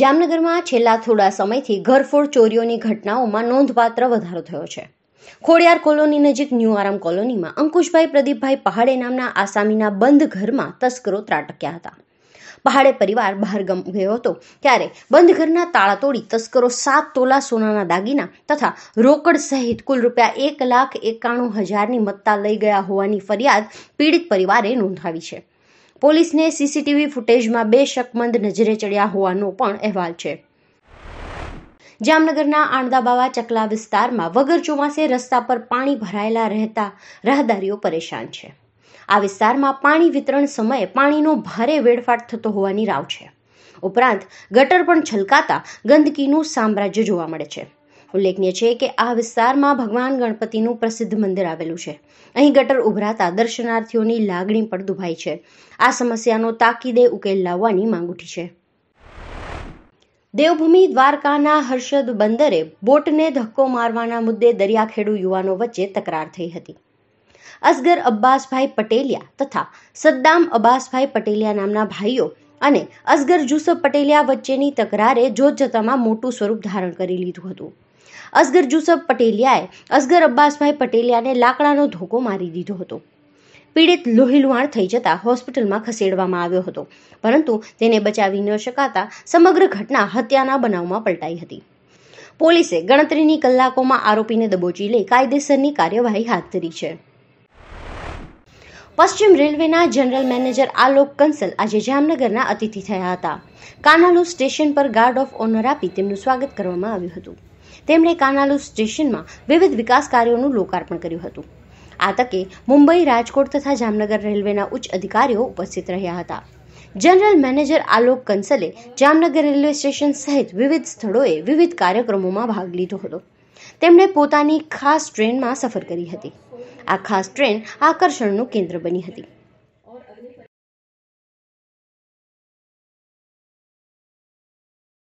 જામનગરમાં છેલ્લા થોડા સમયથી ઘરફોડ ચોરીઓની ઘટનાઓમાં નોંધપાત્ર વધારો થયો છે ખોડિયાર કોલોની નજીક ન્યૂ આરામ કોલોનીમાં અંકુશભાઈ પ્રદીપભાઈ પહાડે નામના આસામીના બંધ ઘરમાં તસ્કરો ત્રાટક્યા હતા પહાડે પરિવાર બહાર ગમ ગયો હતો ત્યારે બંધ ઘરના તાળા તોડી તસ્કરો સાત તોલા સોનાના દાગીના તથા રોકડ સહિત કુલ રૂપિયા એક લાખ એકાણું હજારની મત્તા લઈ ગયા હોવાની ફરિયાદ પીડિત પરિવારે નોંધાવી છે પોલીસને સીસીટીવી ફૂટેજમાં બે શકમંદ નજરે ચડ્યા હોવાનો પણ અહેવાલ છે જામનગરના આણદાબાવા ચકલા વિસ્તારમાં વગર ચોમાસે રસ્તા પર પાણી ભરાયેલા રહેતા રાહદારીઓ પરેશાન છે આ વિસ્તારમાં પાણી વિતરણ સમયે પાણીનો ભારે વેડફાટ થતો હોવાની રાવ છે ઉપરાંત ગટર પણ છલકાતા ગંદકીનું સામ્રાજ્ય જોવા મળે છે ઉલ્લેખનીય છે કે આ વિસ્તારમાં ભગવાન ગણપતિનું પ્રસિદ્ધ મંદિર આવેલું છે અહીં ગટર ઉભરાતા દર્શનાર્થીઓની લાગણી પણ દુભાઈ છે આ સમસ્યાનો તાકીદે ઉકેલ લાવવાની માંગ ઉઠી છે દેવભૂમિ દ્વારકાના હર્ષદ બંદરે બોટને ધક્કો મારવાના મુદ્દે દરિયાખેડુ યુવાનો વચ્ચે તકરાર થઈ હતી અસગર અબ્બાસભાઈ પટેલિયા તથા સદ્દામ અબ્બાસભાઈ પટેલિયા નામના ભાઈઓ અને અસગર જુસફ પટેલિયા વચ્ચેની તકરારે જોત જતામાં મોટું સ્વરૂપ ધારણ કરી લીધું હતું અસગર જુસફ પટેલિયાએ અસગર અબ્બાસભાઈ પટેલિયાને લાકડાનો ધોકો મારી દીધો હતો પીડિત લોહીલુહાણ થઈ જતા હોસ્પિટલમાં ખસેડવામાં આવ્યો હતો પરંતુ તેને બચાવી ન શકાતા સમગ્ર ઘટના હત્યાના બનાવમાં પલટાઈ હતી પોલીસે ગણતરીની કલાકોમાં આરોપીને દબોચી લઈ કાયદેસરની કાર્યવાહી હાથ ધરી છે પશ્ચિમ રેલવેના જનરલ મેનેજર આલોક કંસલ આજે જામનગરના અતિથિ થયા હતા કાનાલુ સ્ટેશન પર ગાર્ડ ઓફ ઓનર આપી તેમનું સ્વાગત કરવામાં આવ્યું હતું તેમણે કાનાલુ સ્ટેશનમાં વિવિધ વિકાસ કાર્યોનું લોકાર્પણ કર્યું હતું આ તકે મુંબઈ રાજકોટ તથા જામનગર રેલવેના ઉચ્ચ અધિકારીઓ ઉપસ્થિત રહ્યા હતા જનરલ મેનેજર આલોક કંસલે જામનગર રેલવે સ્ટેશન સહિત વિવિધ સ્થળોએ વિવિધ કાર્યક્રમોમાં ભાગ લીધો હતો તેમણે પોતાની ખાસ ટ્રેનમાં સફર કરી હતી આ ખાસ ટ્રેન આકર્ષણનું કેન્દ્ર બની હતી